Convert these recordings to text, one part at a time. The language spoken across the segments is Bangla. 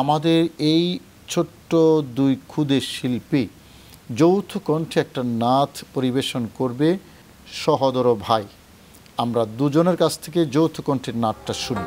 আমাদের এই ছোট্ট দুই ক্ষুদে শিল্পী যৌথ কণ্ঠে একটা নাথ পরিবেশন করবে সহদর ভাই আমরা দুজনের কাছ থেকে যৌথ কণ্ঠের নাটটা শুনি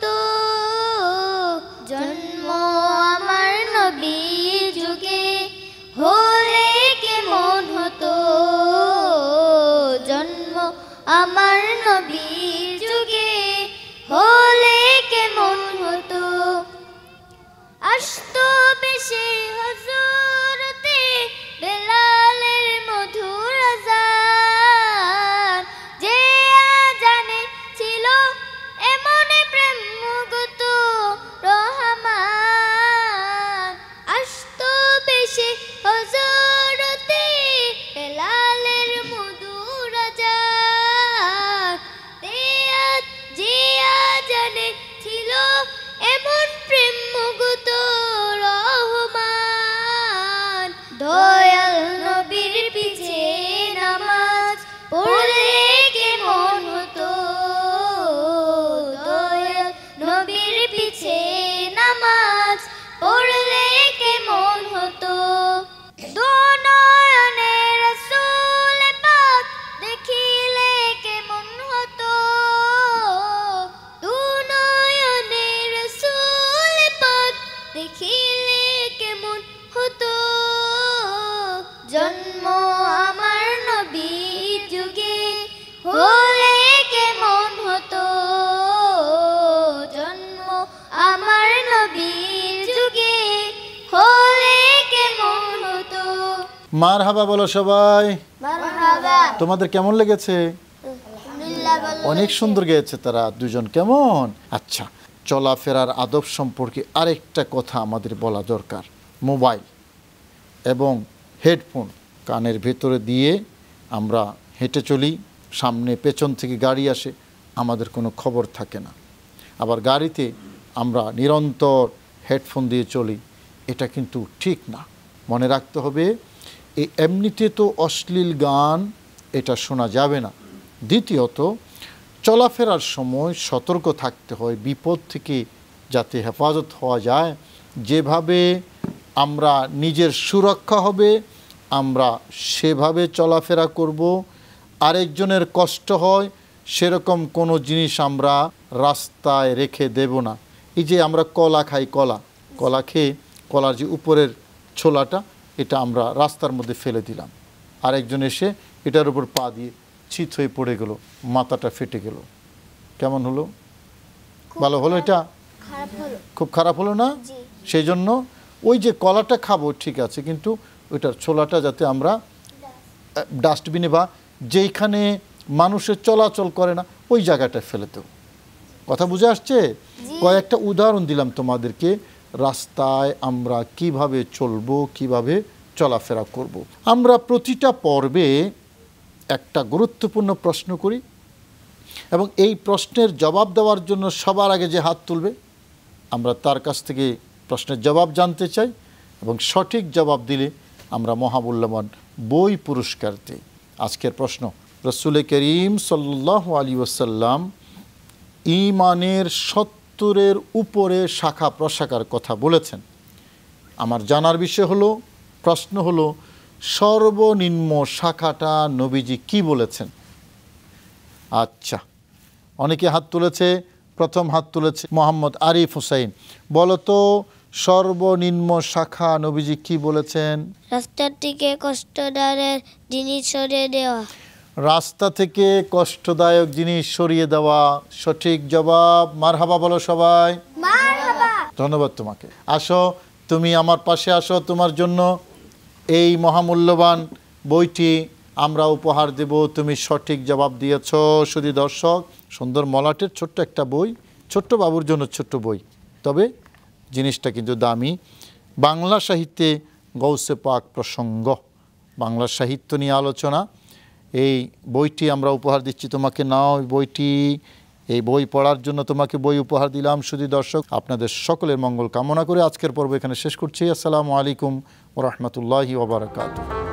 তো দেখিলে কেমন হতো জন্ম আমার নবী যুগে হলে কেমন হতো জন্ম আমার নবীর যুগে হলে কেমন হতো মার হাবা বলো সবাই তোমাদের কেমন লেগেছে অনেক সুন্দর গেয়েছে তারা দুজন কেমন আচ্ছা চলাফেরার আদব সম্পর্কে আরেকটা কথা আমাদের বলা দরকার মোবাইল এবং হেডফোন কানের ভেতরে দিয়ে আমরা হেঁটে চলি সামনে পেছন থেকে গাড়ি আসে আমাদের কোনো খবর থাকে না আবার গাড়িতে আমরা নিরন্তর হেডফোন দিয়ে চলি এটা কিন্তু ঠিক না মনে রাখতে হবে এই এমনিতে তো অশ্লীল গান এটা শোনা যাবে না দ্বিতীয়ত চলাফেরার সময় সতর্ক থাকতে হয় বিপদ থেকে যাতে হেফাজত হওয়া যায় যেভাবে আমরা নিজের সুরক্ষা হবে আমরা সেভাবে চলাফেরা করব আরেকজনের কষ্ট হয় সেরকম কোনো জিনিস আমরা রাস্তায় রেখে দেব না এই যে আমরা কলা খাই কলা কলা খেয়ে কলার যে উপরের ছোলাটা এটা আমরা রাস্তার মধ্যে ফেলে দিলাম আরেকজন এসে এটার উপর পা দিয়ে চিত হয়ে পড়ে গেল মাথাটা ফেটে গেল কেমন হলো ভালো হলো এটা খুব খারাপ হলো না সেই জন্য ওই যে কলাটা খাবো ঠিক আছে কিন্তু ওইটার ছোলাটা যাতে আমরা ডাস্টবিনে বা যেইখানে মানুষের চলাচল করে না ওই জায়গাটা ফেলে দেব কথা বুঝে আসছে কয়েকটা উদাহরণ দিলাম তোমাদেরকে রাস্তায় আমরা কিভাবে চলবো কিভাবে চলাফেরা করব। আমরা প্রতিটা পর্বে একটা গুরুত্বপূর্ণ প্রশ্ন করি এবং এই প্রশ্নের জবাব দেওয়ার জন্য সবার আগে যে হাত তুলবে আমরা তার কাছ থেকে প্রশ্নের জবাব জানতে চাই এবং সঠিক জবাব দিলে আমরা মহাবুল্যমান বই পুরস্কার দিই আজকের প্রশ্ন রসুল করিম সাল্লাহ আলী ওসাল্লাম ইমানের সত্তরের উপরে শাখা প্রশাখার কথা বলেছেন আমার জানার বিষয় হলো প্রশ্ন হলো সর্বনিম্ন শাখাটা নবীজি কি বলেছেন আচ্ছা অনেকে হাত তুলেছে প্রথম হাত তুলেছে মোহাম্মদ আরিফ হুসাইন বলতো সর্বনিম্ন শাখা নবীজি কি বলেছেন রাস্তার থেকে কষ্টদারের জিনিস সরিয়ে দেওয়া রাস্তা থেকে কষ্টদায়ক জিনিস সরিয়ে দেওয়া সঠিক জবাব মারহাবা বলো সবাই ধন্যবাদ তোমাকে আসো তুমি আমার পাশে আসো তোমার জন্য এই মহামূল্যবান বইটি আমরা উপহার দেব তুমি সঠিক জবাব দিয়েছ শুধু দর্শক সুন্দর মলাটের ছোট্ট একটা বই ছোট্ট বাবুর জন্য ছোট্ট বই তবে জিনিসটা কিন্তু দামি বাংলা সাহিত্যে গৌসে পাক প্রসঙ্গ বাংলা সাহিত্য নিয়ে আলোচনা এই বইটি আমরা উপহার দিচ্ছি তোমাকে নাও বইটি এই বই পড়ার জন্য তোমাকে বই উপহার দিলাম শুধু দর্শক আপনাদের সকলের মঙ্গল কামনা করে আজকের পর্ব এখানে শেষ করছি আসসালামু আলাইকুম ও রহমতুল্লাহি ওবরাকাতু